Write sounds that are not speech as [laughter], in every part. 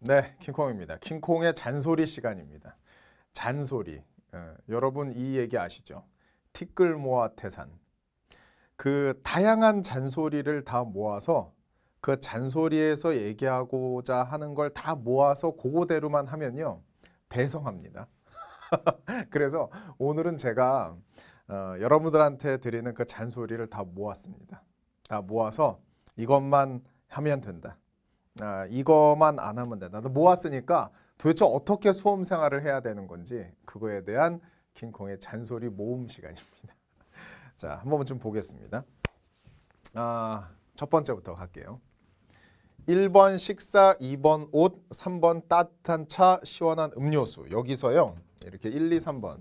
네, 킹콩입니다. 킹콩의 잔소리 시간입니다. 잔소리. 어, 여러분 이 얘기 아시죠? 티끌 모아 태산. 그 다양한 잔소리를 다 모아서 그 잔소리에서 얘기하고자 하는 걸 다 모아서 고고대로만 하면요. 대성합니다. [laughs] 그래서 오늘은 제가 어, 여러분들한테 드리는 그 잔소리를 다 모았습니다. 다 모아서 이것만 하면 된다. 아, 이거만 안 하면 된다. 모았으니까 도대체 어떻게 수험 생활을 해야 되는 건지 그거에 대한 킹콩의 잔소리 모음 시간입니다. [laughs] 자, 한번 좀 보겠습니다. 아, 첫 번째부터 갈게요. 1번 식사, 2번 옷, 3번 따뜻한 차, 시원한 음료수. 여기서요. 이렇게 1, 2, 3번.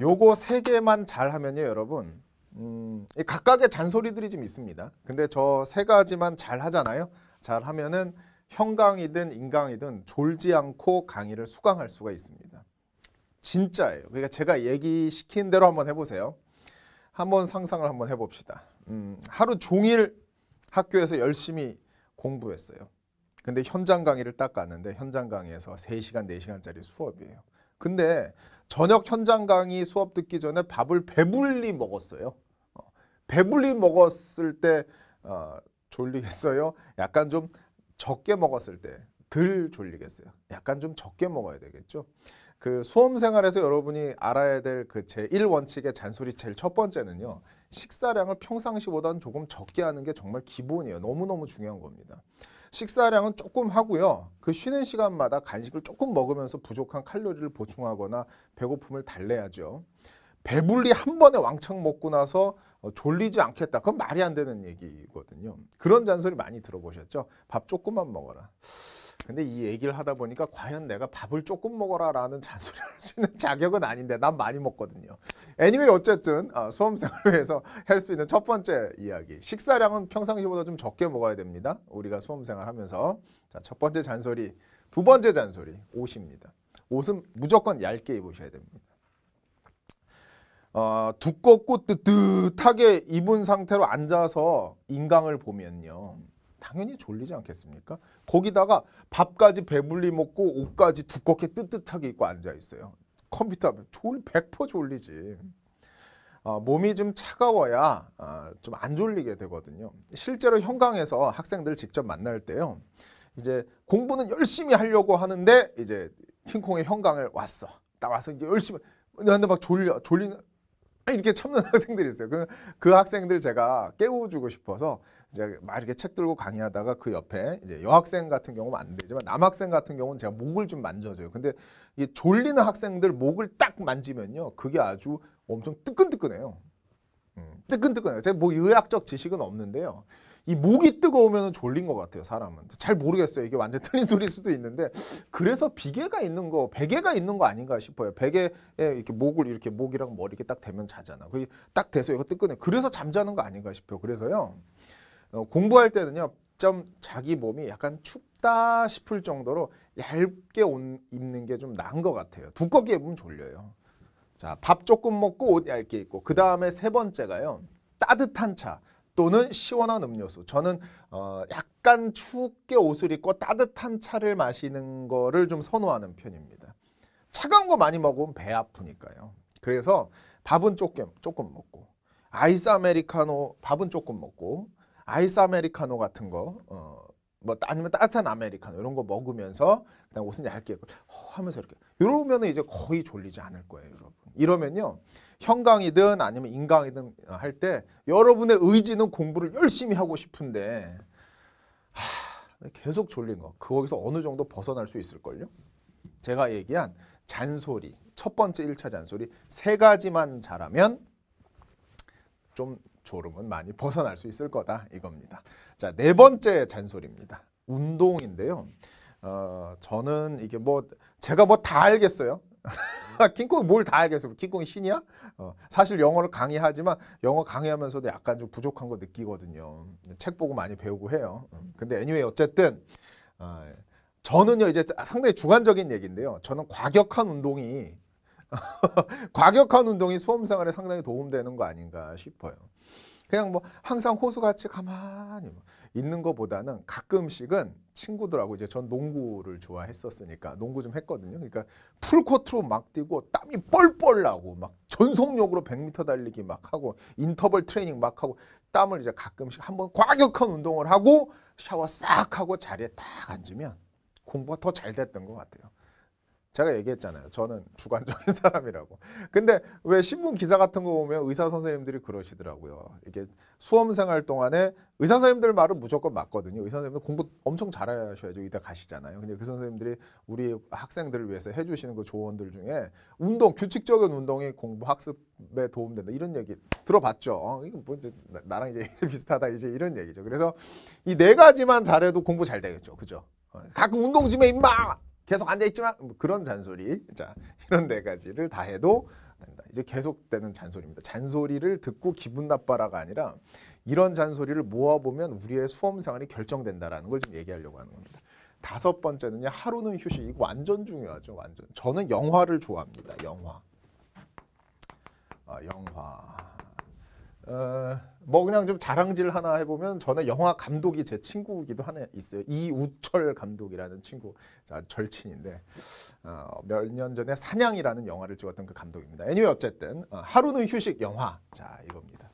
요거 세 개만 잘하면요, 여러분. 음, 각각의 잔소리들이 좀 있습니다. 근데 저 세 가지만 잘 하잖아요. 잘 하면은 형강이든 인강이든 졸지 않고 강의를 수강할 수가 있습니다. 진짜예요. 그러니까 제가 얘기시킨 대로 한번 해보세요. 한번 상상을 한번 해봅시다. 음, 하루 종일 학교에서 열심히 공부했어요. 근데 현장 강의를 딱 갔는데 현장 강의에서 3시간, 4시간짜리 수업이에요. 근데 저녁 현장 강의 수업 듣기 전에 밥을 배불리 먹었어요. 배불리 먹었을 때 어, 졸리겠어요? 약간 좀 적게 먹었을 때 덜 졸리겠어요. 약간 좀 적게 먹어야 되겠죠. 그 수험 생활에서 여러분이 알아야 될 그 제1원칙의 잔소리 제일 첫 번째는요. 식사량을 평상시보다는 조금 적게 하는 게 정말 기본이에요. 너무너무 중요한 겁니다. 식사량은 조금 하고요. 그 쉬는 시간마다 간식을 조금 먹으면서 부족한 칼로리를 보충하거나 배고픔을 달래야죠. 배불리 한 번에 왕창 먹고 나서 어, 졸리지 않겠다. 그건 말이 안 되는 얘기거든요. 그런 잔소리 많이 들어보셨죠? 밥 조금만 먹어라. 근데 이 얘기를 하다 보니까 과연 내가 밥을 조금 먹어라라는 잔소리를 할 수 있는 자격은 아닌데 난 많이 먹거든요. 애니메이 어쨌든 아, 수험생을 위해서 할 수 있는 첫 번째 이야기. 식사량은 평상시보다 좀 적게 먹어야 됩니다. 우리가 수험생활 하면서. 자, 첫 번째 잔소리, 두 번째 잔소리, 옷입니다. 옷은 무조건 얇게 입으셔야 됩니다. 어, 두껍고 뜨뜻하게 입은 상태로 앉아서 인강을 보면요. 당연히 졸리지 않겠습니까? 거기다가 밥까지 배불리 먹고 옷까지 두껍게 뜨뜻하게 입고 앉아 있어요. 컴퓨터 앞에 졸, 100% 졸리지. 어, 몸이 좀 차가워야 어, 좀안 졸리게 되거든요. 실제로 현강에서 학생들 직접 만날 때요. 이제 공부는 열심히 하려고 하는데 이제 킹콩의 현강을 왔어. 나 와서 이제 열심히 나한테 막 졸려 졸리 [laughs] 이렇게 참는 [laughs] 학생들이 있어요. 그 그 학생들 제가 깨워주고 싶어서 이제 막 이렇게 책 들고 강의하다가 그 옆에 이제 여학생 같은 경우는 안 되지만 남학생 같은 경우는 제가 목을 좀 만져줘요. 근데 이 졸리는 학생들 목을 딱 만지면요. 그게 아주 엄청 뜨끈뜨끈해요. 음, 뜨끈뜨끈해요. 제가 뭐 의학적 지식은 없는데요. 이 목이 뜨거우면 졸린 것 같아요 사람은 잘 모르겠어요 이게 완전 틀린 [laughs] 소리일 수도 있는데 그래서 비계가 있는 거 베개가 있는 거 아닌가 싶어요 베개에 이렇게 목을 이렇게 목이랑 머리 이렇게 딱 대면 자잖아 그게 딱 돼서 이거 뜨끈해 그래서 잠자는 거 아닌가 싶어요 그래서요 어, 공부할 때는요 좀 자기 몸이 약간 춥다 싶을 정도로 얇게 옷 입는 게 좀 나은 것 같아요 두껍게 입으면 졸려요 자밥 조금 먹고 옷 얇게 입고 그 다음에 세 번째가요 따뜻한 차 또는 시원한 음료수. 저는 어, 약간 춥게 옷을 입고 따뜻한 차를 마시는 거를 좀 선호하는 편입니다. 차가운 거 많이 먹으면 배 아프니까요. 그래서 밥은 조금 조금 먹고 아이스 아메리카노 밥은 조금 먹고 아이스 아메리카노 같은 거 어, 뭐 아니면 따뜻한 아메리카노 이런 거 먹으면서 그냥 옷은 얇게 입고 어, 하면서 이렇게 이러면 이제 거의 졸리지 않을 거예요, 여러분. 이러면요. 형광이든 아니면 인강이든 할 때 여러분의 의지는 공부를 열심히 하고 싶은데 하, 계속 졸린 거. 그 거기서 어느 정도 벗어날 수 있을걸요? 제가 얘기한 잔소리, 첫 번째 1차 잔소리 세 가지만 잘하면 좀 졸음은 많이 벗어날 수 있을 거다 이겁니다. 자, 네 번째 잔소리입니다. 운동인데요. 어, 저는 이게 뭐 제가 뭐 다 알겠어요. [laughs] [laughs] 킹콩이 뭘 다 알겠어. 킹콩이 신이야? 어, 사실 영어를 강의하지만 영어 강의하면서도 약간 좀 부족한 거 느끼거든요. 책 보고 많이 배우고 해요. 음. 근데 애니웨 anyway 어쨌든 어, 저는요 이제 상당히 주관적인 얘기인데요. 저는 과격한 운동이 [laughs] 과격한 운동이 수험생활에 상당히 도움되는 거 아닌가 싶어요. 그냥 뭐 항상 호수같이 가만히 뭐 있는 것보다는 가끔씩은 친구들하고 이제 전 농구를 좋아했었으니까 농구 좀 했거든요. 그러니까 풀코트로 막 뛰고 땀이 뻘뻘 나고 막 전속력으로 100m 달리기 막 하고 인터벌 트레이닝 막 하고 땀을 이제 가끔씩 한번 과격한 운동을 하고 샤워 싹 하고 자리에 딱 앉으면 공부가 더 잘 됐던 것 같아요. 제가 얘기했잖아요. 저는 [laughs] 주관적인 [laughs] 사람이라고. 근데 왜 신문 기사 같은 거 보면 의사 선생님들이 그러시더라고요. 이게 수험 생활 동안에 의사 선생님들 말은 무조건 맞거든요. 의사 선생님들 공부 엄청 잘하셔야죠. 이따 가시잖아요. 근데 그 선생님들이 우리 학생들을 위해서 해주시는 그 조언들 중에 운동, 규칙적인 운동이 공부 학습에 도움된다. 이런 얘기 들어봤죠. 어, 이거 뭐 이제 나랑 이제 [laughs] 비슷하다. 이제 이런 얘기죠. 그래서 이 네 가지만 잘해도 공부 잘 되겠죠. 그죠? 어, 가끔 운동 좀 해, 임마! 계속 앉아있지만 뭐 그런 잔소리 자 이런 네 가지를 다 해도 된다. 이제 계속되는 잔소리입니다. 잔소리를 듣고 기분 나빠라가 아니라 이런 잔소리를 모아보면 우리의 수험생활이 결정된다라는 걸 좀 얘기하려고 하는 겁니다. 다섯 번째는요. 하루는 휴식. 이거 완전 중요하죠. 완전. 저는 영화를 좋아합니다. 영화. 아, 영화. 어... 뭐 그냥 좀 자랑질 하나 해보면 전에 영화 감독이 제 친구이기도 하나 있어요. 이우철 감독이라는 친구, 자, 절친인데 어, 몇 년 전에 사냥이라는 영화를 찍었던 그 감독입니다. 애니웨이 어쨌든 어, 하루는 휴식 영화, 자 이겁니다.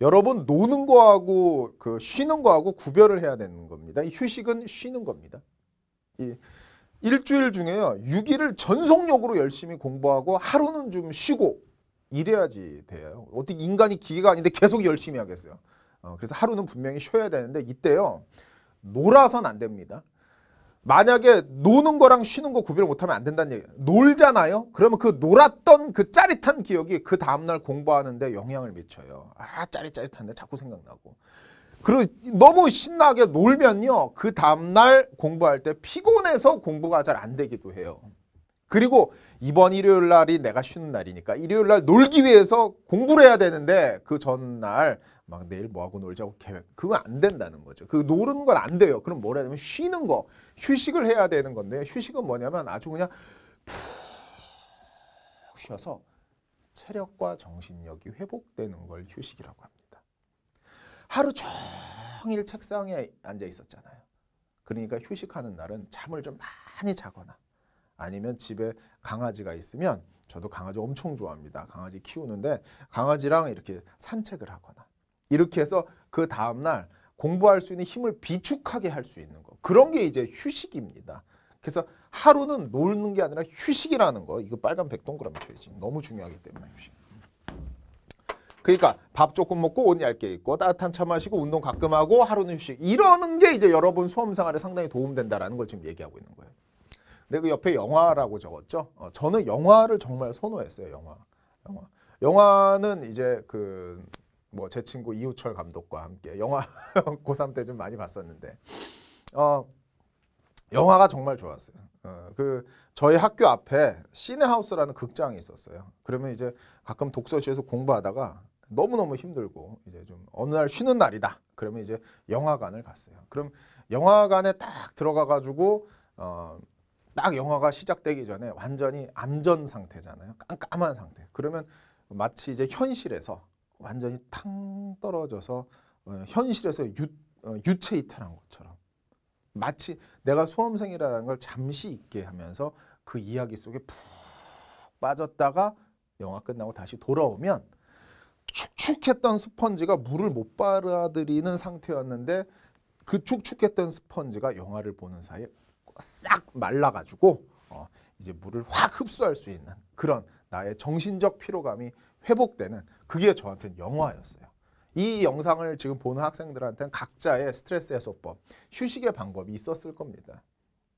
여러분 노는 거하고 그 쉬는 거하고 구별을 해야 되는 겁니다. 이 휴식은 쉬는 겁니다. 이 일주일 중에요. 6일을 전속력으로 열심히 공부하고 하루는 좀 쉬고 일해야지 돼요. 어떻게 인간이 기계가 아닌데 계속 열심히 하겠어요. 어, 그래서 하루는 분명히 쉬어야 되는데 이때요. 놀아선 안 됩니다. 만약에 노는 거랑 쉬는 거 구별 못하면 안 된다는 얘기 놀잖아요. 그러면 그 놀았던 그 짜릿한 기억이 그 다음날 공부하는데 영향을 미쳐요. 아 짜릿짜릿한데 자꾸 생각나고. 그리고 너무 신나게 놀면요. 그 다음날 공부할 때 피곤해서 공부가 잘 안 되기도 해요. 그리고 이번 일요일 날이 내가 쉬는 날이니까 일요일 날 놀기 위해서 공부를 해야 되는데 그 전날 막 내일 뭐하고 놀자고 계획 그건 안 된다는 거죠. 그 노는 건 안 돼요. 그럼 뭐라 하냐면 쉬는 거 휴식을 해야 되는 건데 휴식은 뭐냐면 아주 그냥 푹 쉬어서 체력과 정신력이 회복되는 걸 휴식이라고 합니다. 하루 종일 책상에 앉아 있었잖아요. 그러니까 휴식하는 날은 잠을 좀 많이 자거나 아니면 집에 강아지가 있으면 저도 강아지 엄청 좋아합니다. 강아지 키우는데 강아지랑 이렇게 산책을 하거나 이렇게 해서 그 다음날 공부할 수 있는 힘을 비축하게 할 수 있는 거. 그런 게 이제 휴식입니다. 그래서 하루는 놀는 게 아니라 휴식이라는 거. 이거 빨간 백동그라미 쳐야지 너무 중요하기 때문에 휴식. 그러니까 밥 조금 먹고 옷 얇게 입고 따뜻한 차 마시고 운동 가끔 하고 하루는 휴식. 이러는 게 이제 여러분 수험 생활에 상당히 도움된다라는 걸 지금 얘기하고 있는 거예요. 근데 네, 그 옆에 영화라고 적었죠. 어, 저는 영화를 정말 선호했어요. 영화. 영화. 영화는 이제 그 뭐 제 친구 이우철 감독과 함께 영화 [laughs] 고3 때좀 많이 봤었는데 어 영화가 정말 좋았어요. 어, 그 저희 학교 앞에 시네하우스라는 극장이 있었어요. 그러면 이제 가끔 독서실에서 공부하다가 너무너무 힘들고 이제 좀 어느 날 쉬는 날이다. 그러면 이제 영화관을 갔어요. 그럼 영화관에 딱 들어가 가지고 어딱 영화가 시작되기 전에 완전히 암전 상태잖아요. 깜깜한 상태. 그러면 마치 이제 현실에서 완전히 탕 떨어져서 어, 현실에서 유, 어, 유체 이탈한 것처럼 마치 내가 수험생이라는 걸 잠시 잊게 하면서 그 이야기 속에 푹 빠졌다가 영화 끝나고 다시 돌아오면 축축했던 스펀지가 물을 못 빨아들이는 상태였는데 그 축축했던 스펀지가 영화를 보는 사이에 싹 말라가지고 어, 이제 물을 확 흡수할 수 있는 그런 나의 정신적 피로감이 회복되는 그게 저한테는 영화였어요. 이 영상을 지금 보는 학생들한테는 각자의 스트레스 해소법, 휴식의 방법이 있었을 겁니다.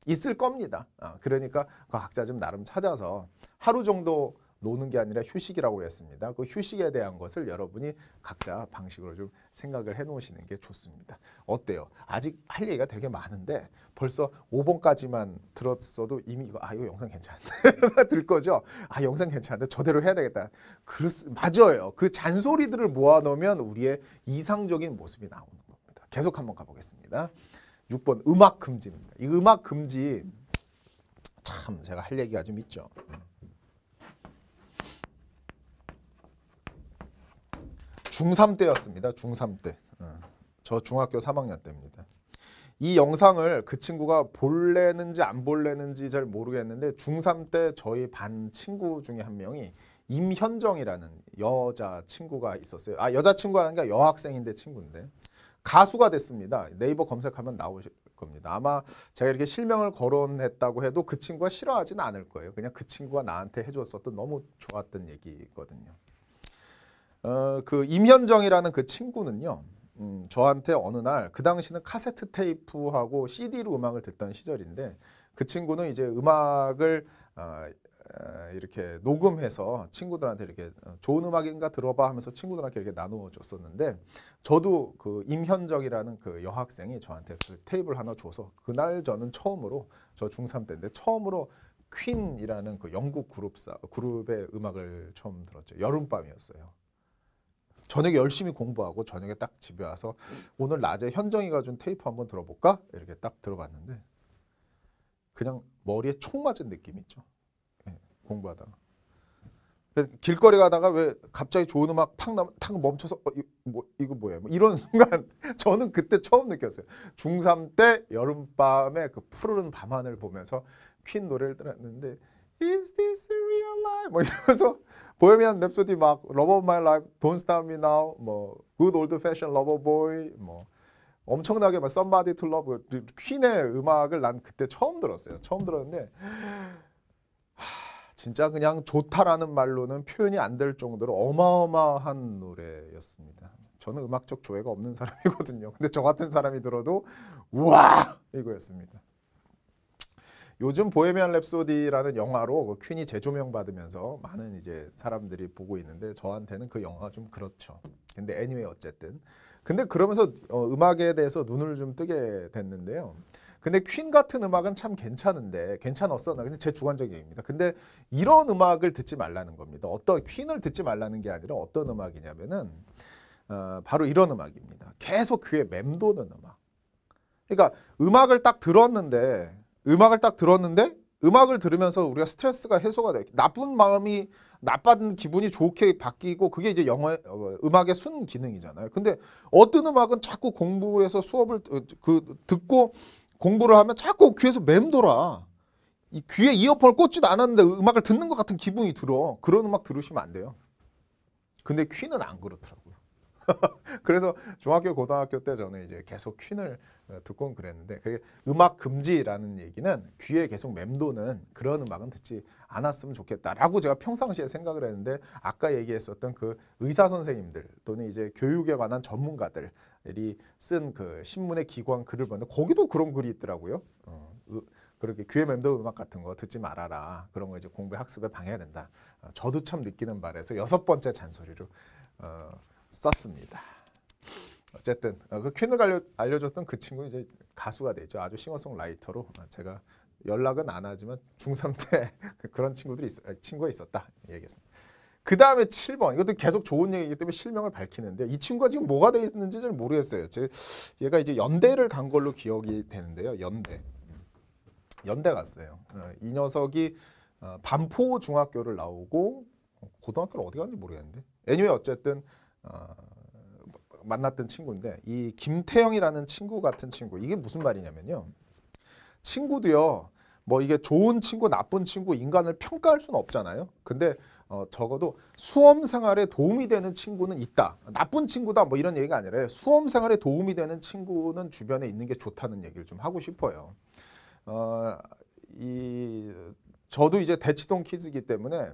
있을 겁니다. 어, 그러니까 각자 그 좀 나름 찾아서 하루 정도 노는 게 아니라 휴식이라고 그랬습니다. 그 휴식에 대한 것을 여러분이 각자 방식으로 좀 생각을 해 놓으시는 게 좋습니다. 어때요? 아직 할 얘기가 되게 많은데 벌써 5번까지만 들었어도 이미 이거 아 이거 영상 괜찮다들 [laughs] 거죠? 아 영상 괜찮은데 저대로 해야 되겠다. 그렇 맞아요. 그 잔소리들을 모아 놓으면 우리의 이상적인 모습이 나오는 겁니다. 계속 한번 가보겠습니다. 6번 음악 금지입니다. 이 음악 금지 참 제가 할 얘기가 좀 있죠. 중3 때였습니다. 중3 때. 어, 저 중학교 3학년 때입니다. 이 영상을 그 친구가 볼래는지 안 볼래는지 잘 모르겠는데 중3 때 저희 반 친구 중에 한 명이 임현정이라는 여자 친구가 있었어요. 아 여자 친구라는 게 여학생인데 친구인데 가수가 됐습니다. 네이버 검색하면 나오실 겁니다. 아마 제가 이렇게 실명을 거론했다고 해도 그 친구가 싫어하진 않을 거예요. 그냥 그 친구가 나한테 해줬었던 너무 좋았던 얘기거든요. 어, 그 임현정이라는 그 친구는요. 음, 저한테 어느 날 그 당시는 카세트 테이프하고 CD로 음악을 듣던 시절인데 그 친구는 이제 음악을 어, 어 이렇게 녹음해서 친구들한테 이렇게 좋은 음악인가 들어봐 하면서 친구들한테 이렇게 나누어 줬었는데 저도 그 임현정이라는 그 여학생이 저한테 그 테이블 하나 줘서 그날 저는 처음으로 저 중3 때인데 처음으로 퀸이라는 그 영국 그룹사 그룹의 음악을 처음 들었죠. 여름밤이었어요. 저녁에 열심히 공부하고 저녁에 딱 집에 와서 오늘 낮에 현정이가 준 테이프 한번 들어볼까? 이렇게 딱 들어봤는데 그냥 머리에 총 맞은 느낌 있죠. 네, 공부하다가. 길거리 가다가 왜 갑자기 좋은 음악 팍 나면 탁 멈춰서 어, 이, 뭐, 이거 뭐야 뭐 이런 [laughs] 순간 저는 그때 처음 느꼈어요. 중3 때 여름밤에 그 푸르른 밤하늘 보면서 퀸 노래를 들었는데 Is this real life? 뭐 이러면서 보헤미안 랩소디 막 Love of My Life, Don't Stop Me Now, 뭐 Good Old Fashioned Lover Boy, 뭐 엄청나게 막 Somebody to Love, 뭐 퀸의 음악을 난 그때 처음 들었어요. 처음 들었는데 하, 진짜 그냥 좋다라는 말로는 표현이 안 될 정도로 어마어마한 노래였습니다. 저는 음악적 조예가 없는 사람이거든요. 근데 저 같은 사람이 들어도 우와 이거였습니다. 요즘 보헤미안 랩소디라는 영화로 그 퀸이 재조명 받으면서 많은 이제 사람들이 보고 있는데 저한테는 그 영화가 좀 그렇죠. 근데 애니웨이 어쨌든. 근데 그러면서 어, 음악에 대해서 눈을 좀 뜨게 됐는데요. 근데 퀸 같은 음악은 참 괜찮은데 괜찮았어. 나 근데 제 주관적인 얘기입니다. 근데 이런 음악을 듣지 말라는 겁니다. 어떤 퀸을 듣지 말라는 게 아니라 어떤 음악이냐면은 어, 바로 이런 음악입니다. 계속 귀에 맴도는 음악. 그러니까 음악을 딱 들었는데 음악을 딱 들었는데 음악을 들으면서 우리가 스트레스가 해소가 돼. 나쁜 마음이 나빠진 기분이 좋게 바뀌고 그게 이제 영어 어, 음악의 순 기능이잖아요. 근데 어떤 음악은 자꾸 공부해서 수업을 어, 그 듣고 공부를 하면 자꾸 귀에서 맴돌아. 이 귀에 이어폰을 꽂지도 않았는데 음악을 듣는 것 같은 기분이 들어. 그런 음악 들으시면 안 돼요. 근데 퀸은 안 그렇더라고. [laughs] 그래서 중학교 고등학교 때 저는 이제 계속 퀸을 어, 듣곤 그랬는데 그게 음악 금지라는 얘기는 귀에 계속 맴도는 그런 음악은 듣지 않았으면 좋겠다라고 제가 평상시에 생각을 했는데 아까 얘기했었던 그 의사 선생님들 또는 이제 교육에 관한 전문가들이 쓴 그 신문의 기관 글을 보는데 거기도 그런 글이 있더라고요. 어, 으, 그렇게 귀에 맴도는 음악 같은 거 듣지 말아라. 그런 거 이제 공부 학습에 방해된다. 어, 저도 참 느끼는 바래서 여섯 번째 잔소리로 어, 썼습니다. 어쨌든 어, 그 퀸을 알려, 알려줬던 그 친구 이제 가수가 되죠. 아주 싱어송라이터로 제가 연락은 안 하지만 중3 때 [laughs] 그, 그런 친구들이 있, 아, 친구가 있었다 얘기했습니다. 그 다음에 7번 이것도 계속 좋은 얘기이기 때문에 실명을 밝히는데 이 친구가 지금 뭐가 돼 있는지 잘 모르겠어요. 제, 얘가 이제 연대를 간 걸로 기억이 되는데요. 연대 연대 갔어요. 어, 이 녀석이 어, 반포 중학교를 나오고 고등학교를 어디 갔는지 모르겠는데 애니웨이 anyway, 어쨌든 어, 만났던 친구인데 이 김태영이라는 친구 같은 친구 이게 무슨 말이냐면요. 친구도요. 뭐 이게 좋은 친구 나쁜 친구 인간을 평가할 수는 없잖아요. 근데 어, 적어도 수험 생활에 도움이 되는 친구는 있다. 나쁜 친구다 뭐 이런 얘기가 아니라 수험 생활에 도움이 되는 친구는 주변에 있는 게 좋다는 얘기를 좀 하고 싶어요. 어, 이 저도 이제 대치동 키즈기 때문에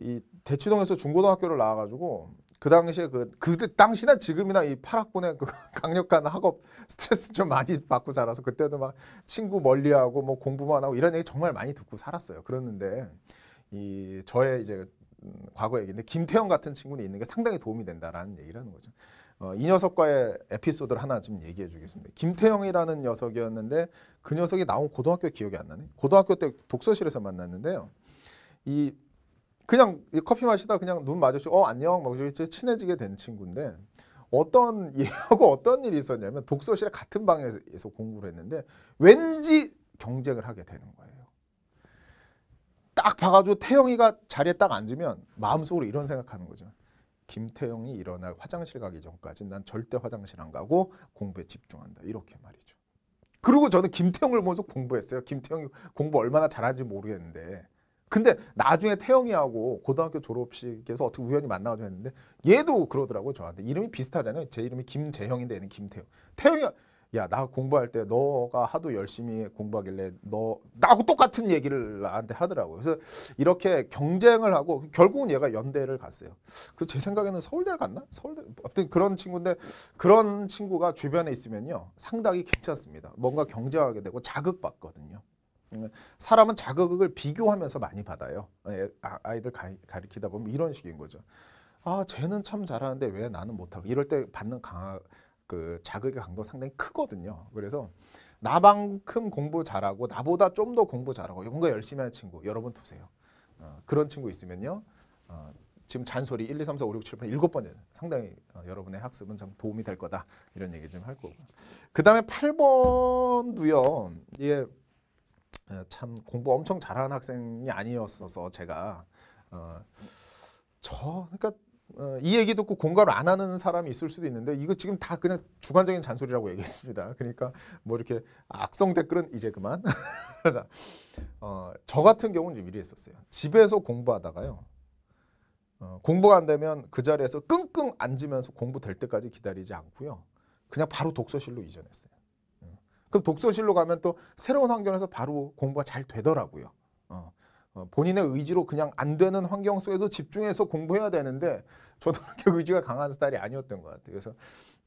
이 대치동에서 중고등학교를 나와가지고 그 당시에 그, 그 당시나 지금이나 이 8학번의 그 [laughs] 강력한 학업 스트레스 좀 많이 받고 자라서 그때도 막 친구 멀리하고 뭐 공부만 하고 이런 얘기 정말 많이 듣고 살았어요. 그랬는데 이 저의 이제 과거 얘기인데 김태형 같은 친구는 있는 게 상당히 도움이 된다라는 얘기라는 거죠. 어, 이 녀석과의 에피소드를 하나 좀 얘기해 주겠습니다. 김태형이라는 녀석이었는데 그 녀석이 나온 고등학교 기억이 안 나네. 고등학교 때 독서실에서 만났는데요. 이 그냥 커피 마시다 그냥 눈 마주치고 어 안녕 막 이렇게 친해지게 된 친구인데 어떤 얘하고 [laughs] 어떤 일이 있었냐면 독서실에 같은 방에서 공부를 했는데 왠지 경쟁을 하게 되는 거예요. 딱 봐가지고 태영이가 자리에 딱 앉으면 마음속으로 이런 생각하는 거죠. 김태영이 일어나 화장실 가기 전까지 난 절대 화장실 안 가고 공부에 집중한다. 이렇게 말이죠. 그리고 저는 김태영을 보면서 공부했어요. 김태영이 공부 얼마나 잘하는지 모르겠는데 근데 나중에 태영이하고 고등학교 졸업식에서 어떻게 우연히 만나가지고 했는데 얘도 그러더라고요 저한테 이름이 비슷하잖아요 제 이름이 김재형인데 얘는 김태형 태영이가 야나 공부할 때 너가 하도 열심히 공부하길래 너 나하고 똑같은 얘기를 나한테 하더라고요 그래서 이렇게 경쟁을 하고 결국은 얘가 연대를 갔어요 그 제 생각에는 서울대를 갔나 서울대 아무튼 그런 친구인데 그런 친구가 주변에 있으면요 상당히 괜찮습니다 뭔가 경쟁하게 되고 자극받거든요 음, 사람은 자극을 비교하면서 많이 받아요. 예, 아, 아이들 가르치다 보면 이런 식인 거죠. 아, 쟤는 참 잘하는데 왜 나는 못하고 이럴 때 받는 강화 그 자극의 강도가 상당히 크거든요. 그래서 나만큼 공부 잘하고 나보다 좀 더 공부 잘하고 뭔가 열심히 하는 친구 여러분 두세요. 어, 그런 친구 있으면요. 어, 지금 잔소리 1, 2, 3, 4, 5, 6, 7, 8, 7번 상당히 어, 여러분의 학습은 좀 도움이 될 거다. 이런 얘기 좀 할 거고. 그 다음에 8번도요. 예. 예, 참 공부 엄청 잘하는 학생이 아니었어서 제가 어, 저 그러니까 어, 이 얘기 듣고 공감을 안 하는 사람이 있을 수도 있는데 이거 지금 다 그냥 주관적인 잔소리라고 얘기했습니다. 그러니까 뭐 이렇게 악성 댓글은 이제 그만. [laughs] 어, 저 같은 경우는 좀 이랬었어요. 집에서 공부하다가요. 어, 공부가 안 되면 그 자리에서 끙끙 앉으면서 공부 될 때까지 기다리지 않고요. 그냥 바로 독서실로 이전했어요. 그럼 독서실로 가면 또 새로운 환경에서 바로 공부가 잘 되더라고요. 어, 어. 본인의 의지로 그냥 안 되는 환경 속에서 집중해서 공부해야 되는데 저도 [laughs] 그렇게 의지가 강한 스타일이 아니었던 것 같아요. 그래서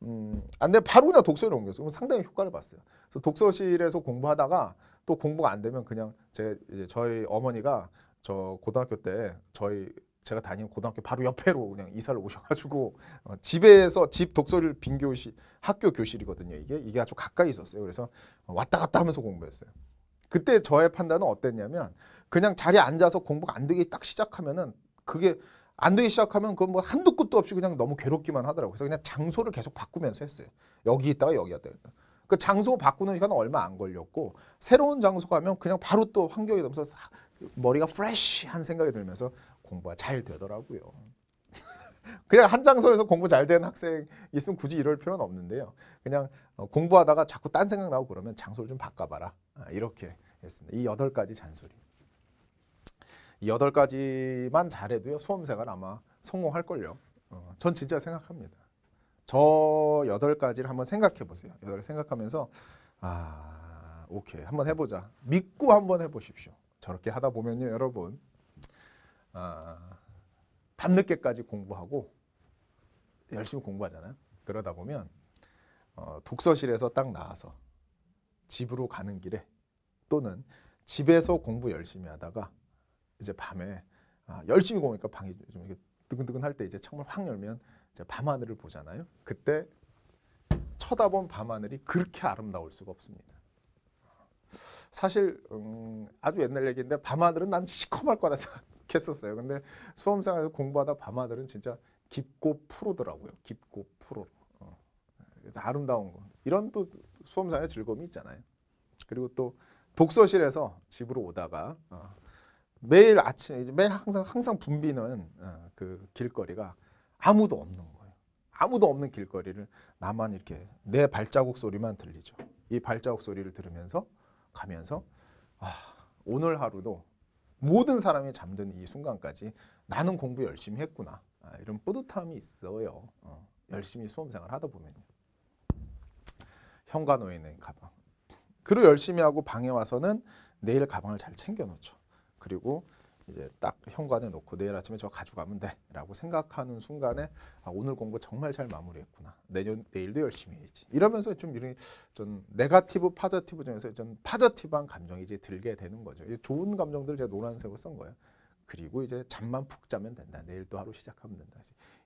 음, 안 아, 돼. 바로 그냥 독서실 옮겼어요. 상당히 효과를 봤어요. 그래서 독서실에서 공부하다가 또 공부가 안 되면 그냥 제 저희 어머니가 저 고등학교 때 저희 제가 다니는 고등학교 바로 옆에로 그냥 이사를 오셔가지고 어, 집에서 집 독서를 빈 교실 학교 교실이거든요 이게 이게 아주 가까이 있었어요 그래서 왔다 갔다 하면서 공부했어요 그때 저의 판단은 어땠냐면 그냥 자리에 앉아서 공부가 안 되기 딱 시작하면은 그게 안 되기 시작하면 그건 뭐 한도 끝도 없이 그냥 너무 괴롭기만 하더라고요 그래서 그냥 장소를 계속 바꾸면서 했어요 여기 있다가 여기 갔다 갔다 그 장소 바꾸는 시간은 얼마 안 걸렸고 새로운 장소 가면 그냥 바로 또 환경이 넘면서싹 머리가 프레쉬한 생각이 들면서 공부가 잘 되더라고요. [laughs] 그냥 한 장소에서 공부 잘 되는 학생 있으면 굳이 이럴 필요는 없는데요. 그냥 어, 공부하다가 자꾸 딴 생각 나고 그러면 장소를 좀 바꿔봐라. 아, 이렇게 했습니다. 이 여덟 가지 잔소리. 이 여덟 가지만 잘해도요. 수험생활 아마 성공할걸요. 어, 전 진짜 생각합니다. 저 여덟 가지를 한번 생각해 보세요. 여덟 생각하면서 아 오케이 한번 해보자. 믿고 한번 해보십시오. 저렇게 하다 보면요 여러분 아, 밤늦게까지 공부하고 열심히 공부하잖아요. 그러다 보면 어, 독서실에서 딱 나와서 집으로 가는 길에 또는 집에서 공부 열심히 하다가 이제 밤에 아, 열심히 공부니까 방이 좀 이렇게 뜨근뜨근할 때 이제 창문 확 열면 이제 밤하늘을 보잖아요. 그때 쳐다본 밤하늘이 그렇게 아름다울 수가 없습니다. 사실 음, 아주 옛날 얘기인데 밤하늘은 난 시커멀 거라 생각 했었어요. 근데 수험생활에서 공부하다 밤하늘은 진짜 깊고 푸르더라고요. 깊고 푸르. 어. 네, 아름다운 거. 이런 또 수험생활의 즐거움이 있잖아요. 그리고 또 독서실에서 집으로 오다가 어. 매일 아침 이제 매일 항상 항상 붐비는 어, 그 길거리가 아무도 없는 거예요. 아무도 없는 길거리를 나만 이렇게 내 발자국 소리만 들리죠. 이 발자국 소리를 들으면서 가면서 아, 오늘 하루도 모든 사람이 잠든이 순간까지 나는 공부 열심히 했구나 아, 이런 뿌듯함이 있어요. 어, 열심히 수험생활 하다 보면현관에 있는 가방. 그리고 열심히 하고 방에 와서는 내일 가방을 잘 챙겨놓죠. 그리고 이제 딱 현관에 놓고 내일 아침에 저 가져가면 돼라고 생각하는 순간에 아, 오늘 공부 정말 잘 마무리했구나 내년 내일도 열심히 해야지 이러면서 좀 이런 좀 네가티브 파자티브 중에서 좀 파자티브한 감정이 이제 들게 되는 거죠 좋은 감정들을 제가 노란색으로 쓴 거예요 그리고 이제 잠만 푹 자면 된다 내일 또 하루 시작하면 된다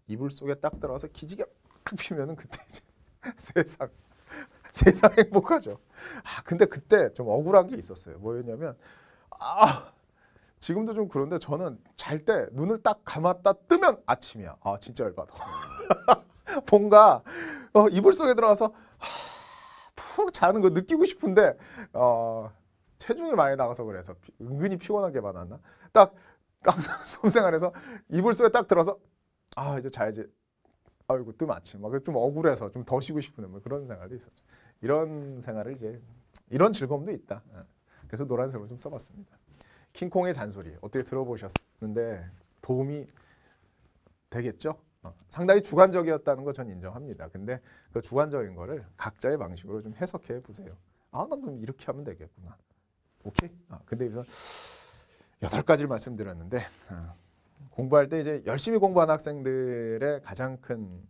이불 속에 딱 들어가서 기지개 팍 피면은 그때 이제 [laughs] 세상 세상 행복하죠 아 근데 그때 좀 억울한 게 있었어요 뭐였냐면 아 지금도 좀 그런데 저는 잘 때 눈을 딱 감았다 뜨면 아침이야. 아 진짜 열받아. [laughs] 뭔가 어, 이불 속에 들어가서 하, 푹 자는 거 느끼고 싶은데 어, 체중이 많이 나가서 그래서 피, 은근히 피곤하게 받았나? 딱 항상 수생활에서 [laughs] 이불 속에 딱 들어서 아 이제 자야지. 아이고 뜨면 아침. 막 좀 억울해서 좀 더 쉬고 싶은 뭐 그런 생활도 있었죠. 이런 생활을 이제 이런 즐거움도 있다. 예. 그래서 노란색으로 좀 써봤습니다. 킹콩의 잔소리 어떻게 들어보셨는데 도움이 되겠죠? 어, 상당히 주관적이었다는 거 전 인정합니다. 근데 그 주관적인 거를 각자의 방식으로 좀 해석해 보세요. 아, 나 그럼 이렇게 하면 되겠구나. 오케이. 아, 근데 우선 여덟 가지를 말씀드렸는데 아, 공부할 때 이제 열심히 공부한 학생들의 가장 큰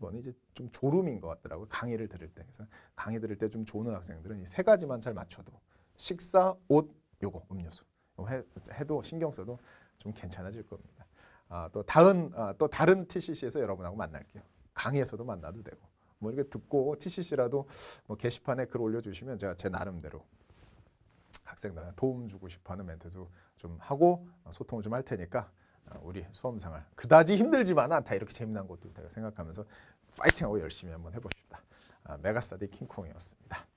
거는 이제 좀 졸음인 것 같더라고요. 강의를 들을 때. 그래서 강의 들을 때 좀 좋은 학생들은 이 세 가지만 잘 맞춰도 식사, 옷, 요거 음료수 해, 도 신경 써도 좀 괜찮아질 겁니다. 아, 또 다른 아, 또 다른 TCC에서 여러분하고 만날게요. 강의에서도 만나도 되고 뭐 이렇게 듣고 TCC라도 뭐 게시판에 글 올려주시면 제가 제 나름대로 학생들한테 도움 주고 싶어하는 멘트도 좀 하고 소통을 좀 할 테니까 아, 우리 수험생활 그다지 힘들지만 않다 이렇게 재미난 것도 있다고 생각하면서 파이팅하고 열심히 한번 해봅시다. 아, 메가스타디 킹콩이었습니다.